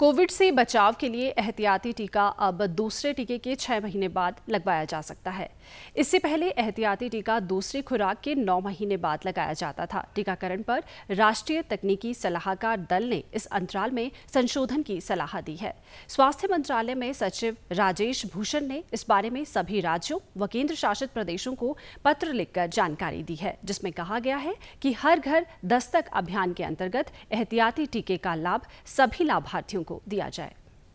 Covid से बचाव के लिए एहतियाती टीका अब दूसरे टीके के छह महीने बाद लगवाया जा सकता है इससे पहले एहतियाती टीका दूसरी खुराक के नौ महीने बाद लगाया जाता था टीकाकरण पर राष्ट्रीय तकनीकी सलाहकार दल ने इस अंतराल में संशोधन की सलाह दी है स्वास्थ्य मंत्रालय में सचिव राजेश भूषण ने इस बारे में सभी राज्यों व केंद्र शासित प्रदेशों को पत्र लिखकर जानकारी दी है जिसमें कहा गया है कि हर घर दस्तक अभियान के अंतर्गत एहतियाती टीके का लाभ सभी लाभार्थियों को दिया जाए